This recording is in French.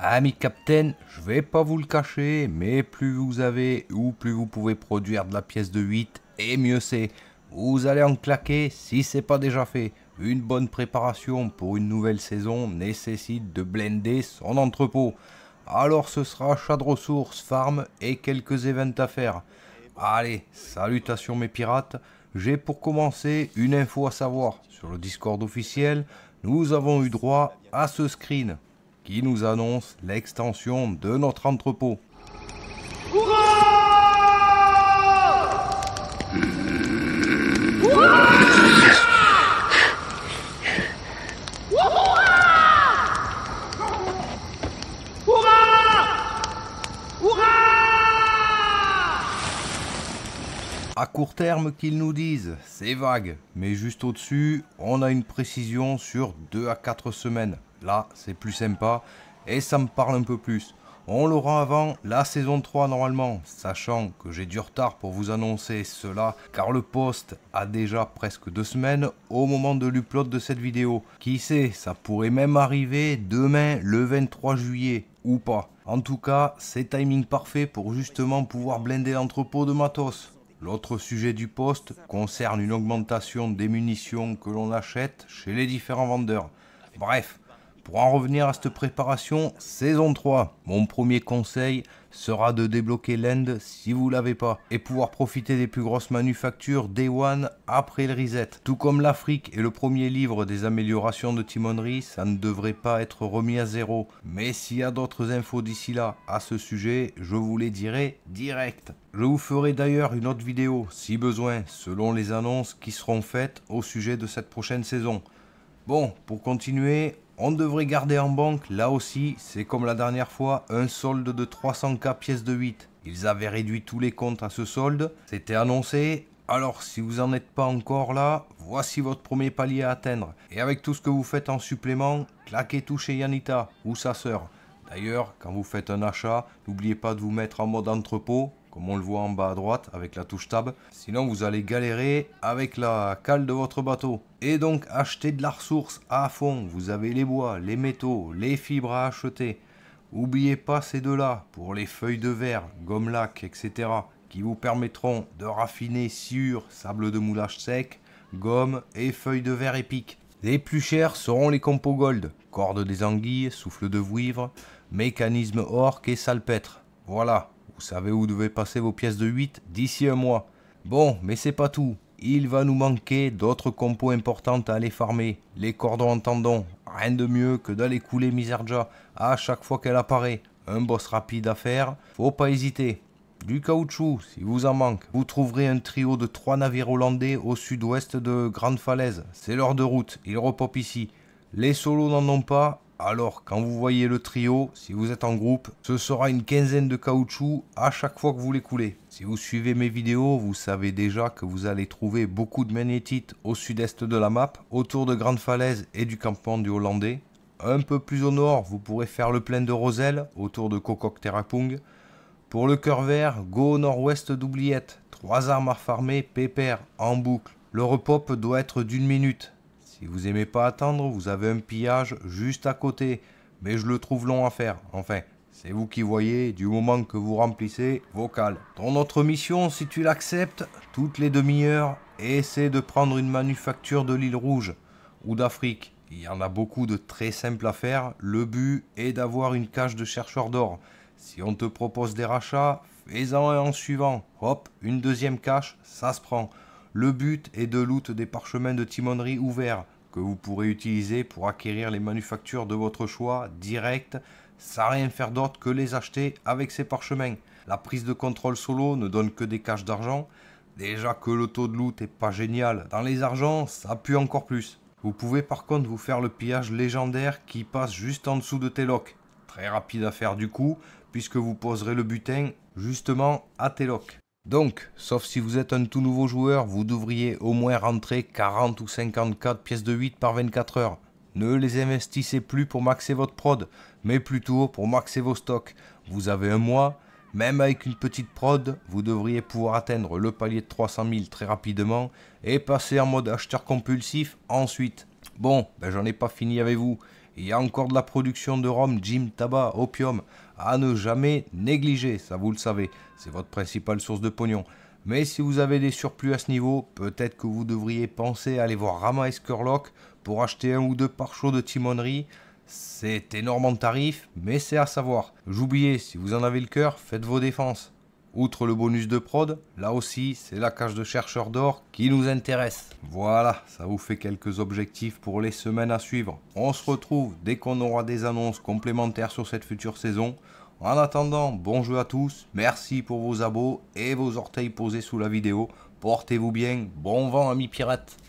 Ami Captain, je vais pas vous le cacher, mais plus vous avez ou plus vous pouvez produire de la pièce de 8, et mieux c'est. Vous allez en claquer si c'est pas déjà fait. Une bonne préparation pour une nouvelle saison nécessite de blender son entrepôt. Alors ce sera chat de ressources, farm et quelques events à faire. Allez, salutations mes pirates. J'ai pour commencer une info à savoir. Sur le Discord officiel, nous avons eu droit à ce screen qui nous annonce l'extension de notre entrepôt. à court terme qu'ils nous disent, c'est vague, mais juste au-dessus, on a une précision sur 2 à 4 semaines. Là, c'est plus sympa et ça me parle un peu plus. On l'aura avant la saison 3 normalement, sachant que j'ai du retard pour vous annoncer cela, car le poste a déjà presque deux semaines au moment de l'upload de cette vidéo. Qui sait, ça pourrait même arriver demain le 23 juillet, ou pas. En tout cas, c'est timing parfait pour justement pouvoir blinder l'entrepôt de matos. L'autre sujet du poste concerne une augmentation des munitions que l'on achète chez les différents vendeurs. Bref, pour en revenir à cette préparation, saison 3, mon premier conseil sera de débloquer l'end si vous l'avez pas et pouvoir profiter des plus grosses manufactures Day One après le reset. Tout comme l'Afrique est le premier livre des améliorations de timonerie, ça ne devrait pas être remis à zéro. Mais s'il y a d'autres infos d'ici là à ce sujet, je vous les dirai direct. Je vous ferai d'ailleurs une autre vidéo si besoin selon les annonces qui seront faites au sujet de cette prochaine saison. Bon, pour continuer, on devrait garder en banque, là aussi, c'est comme la dernière fois, un solde de 300k pièces de 8. Ils avaient réduit tous les comptes à ce solde, c'était annoncé, alors si vous n'en êtes pas encore là, voici votre premier palier à atteindre. Et avec tout ce que vous faites en supplément, claquez tout chez Yanita ou sa sœur. D'ailleurs, quand vous faites un achat, n'oubliez pas de vous mettre en mode entrepôt comme on le voit en bas à droite avec la touche tab. Sinon vous allez galérer avec la cale de votre bateau. Et donc achetez de la ressource à fond. Vous avez les bois, les métaux, les fibres à acheter. Oubliez pas ces deux-là pour les feuilles de verre, gomme lac, etc. qui vous permettront de raffiner sur sable de moulage sec, gomme et feuilles de verre épiques. Les plus chers seront les compos gold, cordes des anguilles, souffle de vouivre, mécanisme orques et salpêtre. Voilà, vous savez où devez passer vos pièces de 8 d'ici un mois. Bon, mais c'est pas tout. Il va nous manquer d'autres compos importantes à aller farmer. Les cordons en tendons. Rien de mieux que d'aller couler Miserja à chaque fois qu'elle apparaît. Un boss rapide à faire. Faut pas hésiter. Du caoutchouc, si vous en manque. Vous trouverez un trio de trois navires hollandais au sud-ouest de Grande Falaise. C'est l'heure de route. Ils repopent ici. Les solos n'en ont pas alors, quand vous voyez le trio, si vous êtes en groupe, ce sera une quinzaine de caoutchouc à chaque fois que vous les coulez. Si vous suivez mes vidéos, vous savez déjà que vous allez trouver beaucoup de magnétites au sud-est de la map, autour de Grande Falaise et du campement du Hollandais. Un peu plus au nord, vous pourrez faire le plein de Roselle, autour de Kokok Terrapung. Pour le cœur vert, go au nord-ouest d'Oubliette. Trois armes à farmer, pépère, en boucle. Le repop doit être d'une minute. Si vous aimez pas attendre, vous avez un pillage juste à côté. Mais je le trouve long à faire. Enfin, c'est vous qui voyez du moment que vous remplissez vos cales. Dans notre mission, si tu l'acceptes, toutes les demi-heures, essaie de prendre une manufacture de l'île Rouge ou d'Afrique. Il y en a beaucoup de très simples à faire. Le but est d'avoir une cache de chercheurs d'or. Si on te propose des rachats, fais-en un en suivant. Hop, une deuxième cache, ça se prend. Le but est de loot des parchemins de timonerie ouverts que vous pourrez utiliser pour acquérir les manufactures de votre choix direct sans rien faire d'autre que les acheter avec ces parchemins. La prise de contrôle solo ne donne que des caches d'argent. Déjà que le taux de loot n'est pas génial, dans les argents ça pue encore plus. Vous pouvez par contre vous faire le pillage légendaire qui passe juste en dessous de Teloc. Très rapide à faire du coup, puisque vous poserez le butin justement à Teloc. Donc, sauf si vous êtes un tout nouveau joueur, vous devriez au moins rentrer 40 ou 54 pièces de 8 par 24 heures. Ne les investissez plus pour maxer votre prod, mais plutôt pour maxer vos stocks. Vous avez un mois, même avec une petite prod, vous devriez pouvoir atteindre le palier de 300 000 très rapidement et passer en mode acheteur compulsif ensuite. Bon, ben j'en ai pas fini avec vous. Il y a encore de la production de rhum, Jim tabac, opium à ne jamais négliger, ça vous le savez, c'est votre principale source de pognon. Mais si vous avez des surplus à ce niveau, peut-être que vous devriez penser à aller voir Rama et Skurlock pour acheter un ou deux pare de timonerie. C'est énorme en tarif, mais c'est à savoir. J'oubliais, si vous en avez le cœur, faites vos défenses. Outre le bonus de prod, là aussi, c'est la cage de chercheurs d'or qui nous intéresse. Voilà, ça vous fait quelques objectifs pour les semaines à suivre. On se retrouve dès qu'on aura des annonces complémentaires sur cette future saison. En attendant, bon jeu à tous, merci pour vos abos et vos orteils posés sous la vidéo. Portez-vous bien, bon vent amis pirates